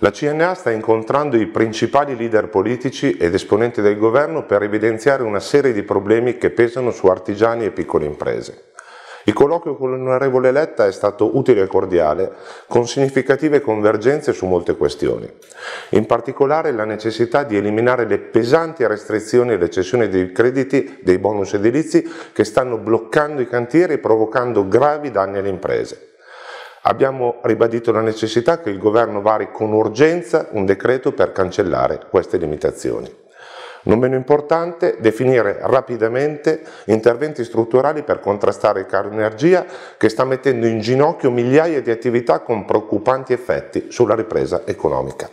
La CNA sta incontrando i principali leader politici ed esponenti del governo per evidenziare una serie di problemi che pesano su artigiani e piccole imprese. Il colloquio con l'onorevole Letta è stato utile e cordiale, con significative convergenze su molte questioni. In particolare la necessità di eliminare le pesanti restrizioni e le cessioni dei crediti dei bonus edilizi che stanno bloccando i cantieri e provocando gravi danni alle imprese. Abbiamo ribadito la necessità che il governo vari con urgenza un decreto per cancellare queste limitazioni. Non meno importante, definire rapidamente interventi strutturali per contrastare il caro energia che sta mettendo in ginocchio migliaia di attività con preoccupanti effetti sulla ripresa economica.